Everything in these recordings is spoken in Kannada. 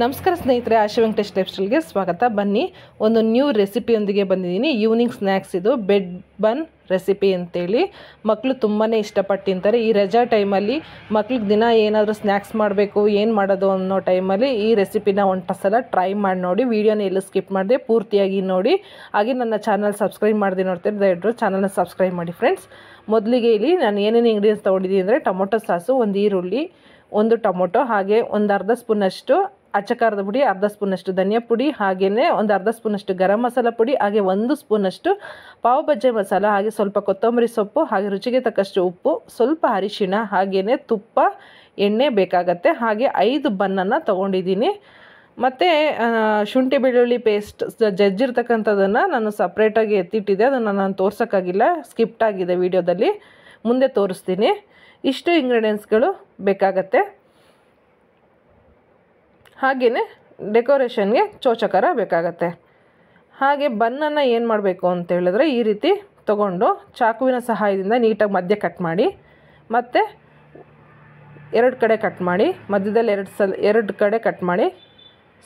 ನಮಸ್ಕಾರ ಸ್ನೇಹಿತರೆ ಆಶಾ ವೆಂಕಟೇಶ್ ಟೆಪ್ಸ್ಟಲ್ಗೆ ಸ್ವಾಗತ ಬನ್ನಿ ಒಂದು ನ್ಯೂ ರೆಸಿಪಿಯೊಂದಿಗೆ ಬಂದಿದ್ದೀನಿ ಈವ್ನಿಂಗ್ ಸ್ನ್ಯಾಕ್ಸ್ ಇದು ಬೆಡ್ ಬನ್ ರೆಸಿಪಿ ಅಂತೇಳಿ ಮಕ್ಕಳು ತುಂಬಾ ಇಷ್ಟಪಟ್ಟು ತಿಂತಾರೆ ಈ ರಜಾ ಟೈಮಲ್ಲಿ ಮಕ್ಳಿಗೆ ದಿನ ಏನಾದರೂ ಸ್ನ್ಯಾಕ್ಸ್ ಮಾಡಬೇಕು ಏನು ಮಾಡೋದು ಅನ್ನೋ ಟೈಮಲ್ಲಿ ಈ ರೆಸಿಪಿನ ಒಂಟ ಸಲ ಟ್ರೈ ಮಾಡಿ ನೋಡಿ ವೀಡಿಯೋನ ಎಲ್ಲೂ ಸ್ಕಿಪ್ ಮಾಡಿದೆ ಪೂರ್ತಿಯಾಗಿ ನೋಡಿ ಹಾಗೆ ನನ್ನ ಚಾನಲ್ ಸಬ್ಸ್ಕ್ರೈಬ್ ಮಾಡಿದೆ ನೋಡ್ತೀರಿ ದಯವಿಟ್ಟು ಚಾನಲ್ನ ಸಬ್ಸ್ಕ್ರೈಬ್ ಮಾಡಿ ಫ್ರೆಂಡ್ಸ್ ಮೊದಲಿಗೆ ಇಲ್ಲಿ ನಾನು ಏನೇನು ಇಂಗ್ರೀಡಿಯೆಂಟ್ಸ್ ತೊಗೊಂಡಿದ್ದೀನಿ ಅಂದರೆ ಟೊಮೊಟೊ ಸಾಸು ಒಂದು ಈರುಳ್ಳಿ ಒಂದು ಟೊಮೊಟೊ ಹಾಗೆ ಒಂದು ಅರ್ಧ ಸ್ಪೂನಷ್ಟು ಅಚ್ಚಕಾರದ ಪುಡಿ ಅರ್ಧ ಸ್ಪೂನಷ್ಟು ಧನಿಯಾ ಪುಡಿ ಹಾಗೆಯೇ ಒಂದು ಅರ್ಧ ಸ್ಪೂನಷ್ಟು ಗರಂ ಮಸಾಲ ಪುಡಿ ಹಾಗೆ ಒಂದು ಸ್ಪೂನಷ್ಟು ಪಾವ್ ಬಜ್ಜಿ ಮಸಾಲ ಹಾಗೆ ಸ್ವಲ್ಪ ಕೊತ್ತಂಬರಿ ಸೊಪ್ಪು ಹಾಗೆ ರುಚಿಗೆ ತಕ್ಕಷ್ಟು ಉಪ್ಪು ಸ್ವಲ್ಪ ಅರಿಶಿಣ ಹಾಗೆಯೇ ತುಪ್ಪ ಎಣ್ಣೆ ಬೇಕಾಗತ್ತೆ ಹಾಗೆ ಐದು ಬನ್ನನ್ನು ತೊಗೊಂಡಿದ್ದೀನಿ ಮತ್ತು ಶುಂಠಿ ಬೆಳ್ಳುಳ್ಳಿ ಪೇಸ್ಟ್ ಜಜ್ಜಿರ್ತಕ್ಕಂಥದ್ದನ್ನು ನಾನು ಸಪ್ರೇಟಾಗಿ ಎತ್ತಿಟ್ಟಿದ್ದೆ ಅದನ್ನು ನಾನು ತೋರ್ಸೋಕ್ಕಾಗಿಲ್ಲ ಸ್ಕಿಪ್ಟಾಗಿದೆ ಆಗಿದೆ ವಿಡಿಯೋದಲ್ಲಿ ಮುಂದೆ ತೋರಿಸ್ತೀನಿ ಇಷ್ಟು ಇಂಗ್ರೀಡಿಯೆಂಟ್ಸ್ಗಳು ಬೇಕಾಗತ್ತೆ ಹಾಗೆಯೇ ಡೆಕೋರೇಷನ್ಗೆ ಚೋಚಕರ ಬೇಕಾಗತ್ತೆ ಹಾಗೆ ಬನ್ನನ್ನು ಏನು ಮಾಡಬೇಕು ಅಂತ ಹೇಳಿದ್ರೆ ಈ ರೀತಿ ತಗೊಂಡು ಚಾಕುವಿನ ಸಹಾಯದಿಂದ ನೀಟಾಗಿ ಮಧ್ಯೆ ಕಟ್ ಮಾಡಿ ಮತ್ತು ಎರಡು ಕಡೆ ಕಟ್ ಮಾಡಿ ಮಧ್ಯದಲ್ಲಿ ಎರಡು ಸಲ ಎರಡು ಕಡೆ ಕಟ್ ಮಾಡಿ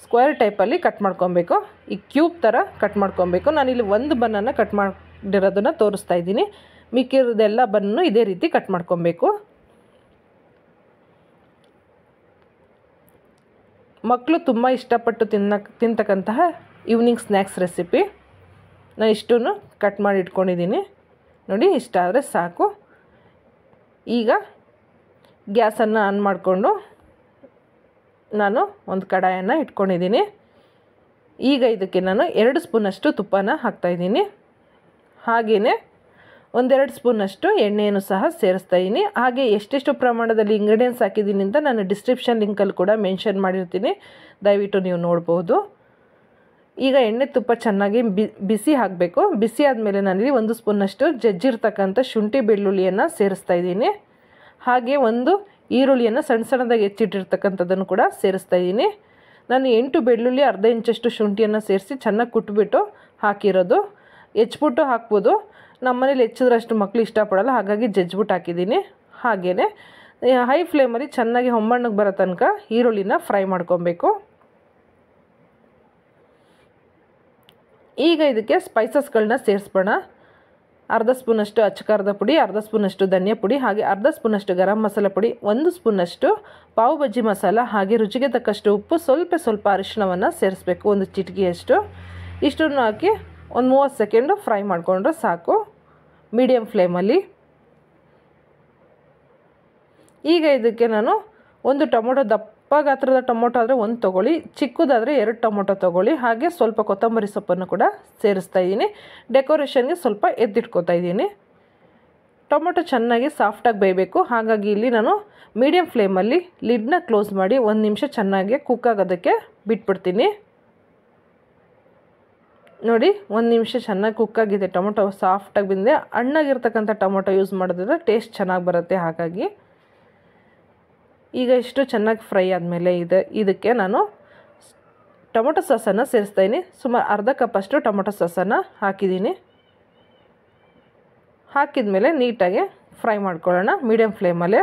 ಸ್ಕ್ವೇರ್ ಟೈಪಲ್ಲಿ ಕಟ್ ಮಾಡ್ಕೊಬೇಕು ಈ ಕ್ಯೂಬ್ ಥರ ಕಟ್ ಮಾಡ್ಕೊಬೇಕು ನಾನಿಲ್ಲಿ ಒಂದು ಬನ್ನನ್ನು ಕಟ್ ಮಾಡಿರೋದನ್ನು ತೋರಿಸ್ತಾ ಇದ್ದೀನಿ ಮಿಕ್ಕಿರೋದೆಲ್ಲ ಬನ್ನು ಇದೇ ರೀತಿ ಕಟ್ ಮಾಡ್ಕೊಬೇಕು ಮಕ್ಕಳು ತುಂಬ ಇಷ್ಟಪಟ್ಟು ತಿನ್ನ ತಿಂತಕ್ಕಂತಹ ಈವ್ನಿಂಗ್ ಸ್ನ್ಯಾಕ್ಸ್ ರೆಸಿಪಿ ನಾನು ಇಷ್ಟೂ ಕಟ್ ಮಾಡಿ ಇಟ್ಕೊಂಡಿದ್ದೀನಿ ನೋಡಿ ಇಷ್ಟ ಆದರೆ ಸಾಕು ಈಗ ಗ್ಯಾಸನ್ನು ಆನ್ ಮಾಡಿಕೊಂಡು ನಾನು ಒಂದು ಕಡಾಯನ್ನು ಇಟ್ಕೊಂಡಿದ್ದೀನಿ ಈಗ ಇದಕ್ಕೆ ನಾನು ಎರಡು ಸ್ಪೂನಷ್ಟು ತುಪ್ಪನ ಹಾಕ್ತಾಯಿದ್ದೀನಿ ಹಾಗೆಯೇ ಒಂದೆರಡು ಸ್ಪೂನಷ್ಟು ಎಣ್ಣೆಯನ್ನು ಸಹ ಸೇರಿಸ್ತಾ ಇದ್ದೀನಿ ಹಾಗೆ ಎಷ್ಟೆಷ್ಟು ಪ್ರಮಾಣದಲ್ಲಿ ಇಂಗ್ರೀಡಿಯೆಂಟ್ಸ್ ಹಾಕಿದ್ದೀನಿ ಅಂತ ನಾನು ಡಿಸ್ಕ್ರಿಪ್ಷನ್ ಲಿಂಕಲ್ಲಿ ಕೂಡ ಮೆನ್ಷನ್ ಮಾಡಿರ್ತೀನಿ ದಯವಿಟ್ಟು ನೀವು ನೋಡ್ಬೋದು ಈಗ ಎಣ್ಣೆ ತುಪ್ಪ ಚೆನ್ನಾಗಿ ಬಿಸಿ ಹಾಕಬೇಕು ಬಿಸಿ ಆದಮೇಲೆ ನಾನಿಲ್ಲಿ ಒಂದು ಸ್ಪೂನಷ್ಟು ಜಜ್ಜಿರ್ತಕ್ಕಂಥ ಶುಂಠಿ ಬೆಳ್ಳುಳ್ಳಿಯನ್ನು ಸೇರಿಸ್ತಾ ಇದ್ದೀನಿ ಹಾಗೆ ಒಂದು ಈರುಳ್ಳಿಯನ್ನು ಸಣ್ಣ ಸಣ್ಣದಾಗಿ ಹೆಚ್ಚಿಟ್ಟಿರ್ತಕ್ಕಂಥದ್ದನ್ನು ಕೂಡ ಸೇರಿಸ್ತಾ ಇದ್ದೀನಿ ನಾನು ಎಂಟು ಬೆಳ್ಳುಳ್ಳಿ ಅರ್ಧ ಇಂಚಷ್ಟು ಶುಂಠಿಯನ್ನು ಸೇರಿಸಿ ಚೆನ್ನಾಗಿ ಕುಟ್ಬಿಟ್ಟು ಹಾಕಿರೋದು ಹೆಚ್ಚಿಬಿಟ್ಟು ಹಾಕ್ಬೋದು ನಮ್ಮನೇಲಿ ಹೆಚ್ಚಿದ್ರೆ ಅಷ್ಟು ಮಕ್ಕಳು ಇಷ್ಟಪಡೋಲ್ಲ ಹಾಗಾಗಿ ಜಜ್ಬಿಟ್ಟು ಹಾಕಿದ್ದೀನಿ ಹಾಗೆಯೇ ಹೈ ಫ್ಲೇಮಲ್ಲಿ ಚೆನ್ನಾಗಿ ಹೊಂಬಣ್ಣಗೆ ಬರೋ ತನಕ ಈರುಳ್ಳಿನ ಫ್ರೈ ಮಾಡ್ಕೊಬೇಕು ಈಗ ಇದಕ್ಕೆ ಸ್ಪೈಸಸ್ಗಳನ್ನ ಸೇರಿಸ್ಬೋಣ ಅರ್ಧ ಸ್ಪೂನಷ್ಟು ಅಚ್ಚಕಾರದ ಪುಡಿ ಅರ್ಧ ಸ್ಪೂನಷ್ಟು ಧನಿಯಾ ಪುಡಿ ಹಾಗೆ ಅರ್ಧ ಸ್ಪೂನಷ್ಟು ಗರಂ ಮಸಾಲ ಪುಡಿ ಒಂದು ಸ್ಪೂನಷ್ಟು ಪಾವು ಬಜ್ಜಿ ಮಸಾಲ ಹಾಗೆ ರುಚಿಗೆ ತಕ್ಕಷ್ಟು ಉಪ್ಪು ಸ್ವಲ್ಪ ಸ್ವಲ್ಪ ಅರಿಶಿಣವನ್ನು ಸೇರಿಸ್ಬೇಕು ಒಂದು ಚಿಟಿಕೆಯಷ್ಟು ಇಷ್ಟನ್ನು ಹಾಕಿ ಒಂದು ಮೂವತ್ತು ಸೆಕೆಂಡು ಫ್ರೈ ಮಾಡಿಕೊಂಡ್ರೆ ಸಾಕು ಮೀಡಿಯಮ್ ಫ್ಲೇಮಲ್ಲಿ ಈಗ ಇದಕ್ಕೆ ನಾನು ಒಂದು ಟೊಮೊಟೊ ದಪ್ಪ ಗಾತ್ರದ ಟೊಮೊಟೊ ಆದರೆ ಒಂದು ತೊಗೊಳ್ಳಿ ಚಿಕ್ಕದಾದರೆ ಎರಡು ಟೊಮೊಟೊ ತೊಗೊಳ್ಳಿ ಹಾಗೆ ಸ್ವಲ್ಪ ಕೊತ್ತಂಬರಿ ಸೊಪ್ಪನ್ನು ಕೂಡ ಸೇರಿಸ್ತಾ ಇದ್ದೀನಿ ಡೆಕೋರೇಷನ್ಗೆ ಸ್ವಲ್ಪ ಎದ್ದಿಟ್ಕೋತಾ ಇದ್ದೀನಿ ಟೊಮೊಟೊ ಚೆನ್ನಾಗಿ ಸಾಫ್ಟಾಗಿ ಬೇಯಬೇಕು ಹಾಗಾಗಿ ಇಲ್ಲಿ ನಾನು ಮೀಡಿಯಮ್ ಫ್ಲೇಮಲ್ಲಿ ಲಿಡ್ನ ಕ್ಲೋಸ್ ಮಾಡಿ ಒಂದು ನಿಮಿಷ ಚೆನ್ನಾಗಿ ಕುಕ್ಕಾಗೋದಕ್ಕೆ ಬಿಟ್ಬಿಡ್ತೀನಿ ನೋಡಿ ಒಂದು ನಿಮಿಷ ಚೆನ್ನಾಗಿ ಕುಕ್ಕಾಗಿದೆ ಟೊಮೊಟೊ ಸಾಫ್ಟಾಗಿ ಬಂದಿದೆ ಹಣ್ಣಾಗಿರ್ತಕ್ಕಂಥ ಟೊಮೊಟೊ ಯೂಸ್ ಮಾಡೋದ್ರಿಂದ ಟೇಸ್ಟ್ ಚೆನ್ನಾಗಿ ಬರುತ್ತೆ ಹಾಗಾಗಿ ಈಗ ಇಷ್ಟು ಚೆನ್ನಾಗಿ ಫ್ರೈ ಆದಮೇಲೆ ಇದು ಇದಕ್ಕೆ ನಾನು ಟೊಮೊಟೊ ಸಾಸನ್ನು ಸೇರಿಸ್ತಾಯಿನಿ ಸುಮಾರು ಅರ್ಧ ಕಪ್ಪಷ್ಟು ಟೊಮೊಟೊ ಸಾಸನ್ನು ಹಾಕಿದ್ದೀನಿ ಹಾಕಿದ ಮೇಲೆ ನೀಟಾಗಿ ಫ್ರೈ ಮಾಡ್ಕೊಳ್ಳೋಣ ಮೀಡಿಯಮ್ ಫ್ಲೇಮಲ್ಲೇ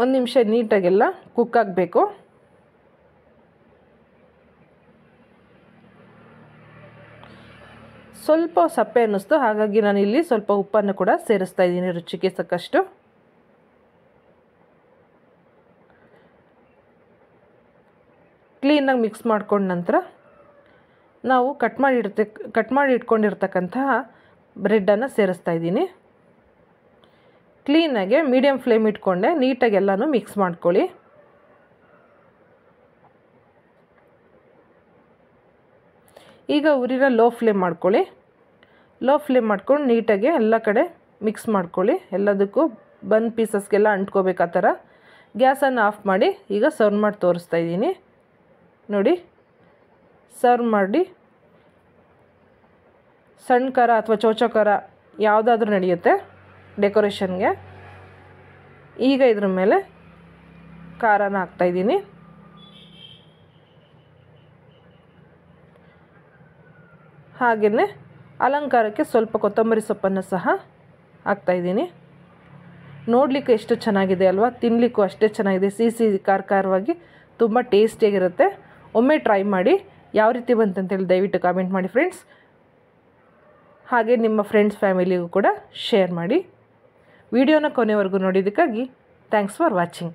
ಒಂದು ನಿಮಿಷ ನೀಟಾಗೆಲ್ಲ ಕುಕ್ ಆಗಬೇಕು ಸ್ವಲ್ಪ ಸಪ್ಪೆ ಅನ್ನಿಸ್ತು ಹಾಗಾಗಿ ನಾನು ಇಲ್ಲಿ ಸ್ವಲ್ಪ ಉಪ್ಪನ್ನು ಕೂಡ ಸೇರಿಸ್ತಾ ಇದ್ದೀನಿ ರುಚಿಗೆ ಸಾಕಷ್ಟು ಕ್ಲೀನಾಗಿ ಮಿಕ್ಸ್ ಮಾಡ್ಕೊಂಡ ನಂತರ ನಾವು ಕಟ್ ಮಾಡಿ ಕಟ್ ಮಾಡಿ ಇಟ್ಕೊಂಡಿರ್ತಕ್ಕಂತಹ ಬ್ರೆಡ್ಡನ್ನು ಸೇರಿಸ್ತಾ ಇದ್ದೀನಿ ಕ್ಲೀನಾಗೆ ಮೀಡಿಯಮ್ ಫ್ಲೇಮ್ ಇಟ್ಕೊಂಡೆ ನೀಟಾಗಿ ಎಲ್ಲನೂ ಮಿಕ್ಸ್ ಮಾಡ್ಕೊಳ್ಳಿ ಈಗ ಉರಿನ ಲೋ ಫ್ಲೇಮ್ ಮಾಡ್ಕೊಳ್ಳಿ ಲೋ ಫ್ಲೇಮ್ ಮಾಡ್ಕೊಂಡು ನೀಟಾಗಿ ಎಲ್ಲ ಕಡೆ ಮಿಕ್ಸ್ ಮಾಡ್ಕೊಳ್ಳಿ ಎಲ್ಲದಕ್ಕೂ ಬಂದ್ ಪೀಸಸ್ಗೆಲ್ಲ ಅಂಟ್ಕೋಬೇಕು ಆ ಥರ ಗ್ಯಾಸನ್ನು ಆಫ್ ಮಾಡಿ ಈಗ ಸರ್ವ್ ಮಾಡಿ ತೋರಿಸ್ತಾ ಇದ್ದೀನಿ ನೋಡಿ ಸರ್ವ್ ಮಾಡಿ ಸಣ್ಣ ಖಾರ ಅಥವಾ ಖಾರ ಯಾವುದಾದ್ರೂ ನಡೆಯುತ್ತೆ ಡೆಕೋರೇಷನ್ಗೆ ಈಗ ಇದ್ರ ಮೇಲೆ ಖಾರನ ಹಾಕ್ತಾಯಿದ್ದೀನಿ ಹಾಗೆಯೇ ಅಲಂಕಾರಕ್ಕೆ ಸ್ವಲ್ಪ ಕೊತ್ತಂಬರಿ ಸೊಪ್ಪನ್ನು ಸಹ ಹಾಕ್ತಾಯಿದ್ದೀನಿ ನೋಡಲಿಕ್ಕೆ ಎಷ್ಟು ಚೆನ್ನಾಗಿದೆ ಅಲ್ವಾ ತಿನ್ನಲಿಕ್ಕೂ ಅಷ್ಟೇ ಚೆನ್ನಾಗಿದೆ ಸಿ ಖಾರ ಖಾರವಾಗಿ ತುಂಬ ಟೇಸ್ಟಿಯಾಗಿರುತ್ತೆ ಒಮ್ಮೆ ಟ್ರೈ ಮಾಡಿ ಯಾವ ರೀತಿ ಬಂತಂತೇಳಿ ದಯವಿಟ್ಟು ಕಾಮೆಂಟ್ ಮಾಡಿ ಫ್ರೆಂಡ್ಸ್ ಹಾಗೆ ನಿಮ್ಮ ಫ್ರೆಂಡ್ಸ್ ಫ್ಯಾಮಿಲಿಗೂ ಕೂಡ ಶೇರ್ ಮಾಡಿ ವಿಡಿಯೋನ ಕೊನೆವರೆಗೂ ನೋಡಿದ್ದಕ್ಕಾಗಿ ಥ್ಯಾಂಕ್ಸ್ ಫಾರ್ ವಾಚಿಂಗ್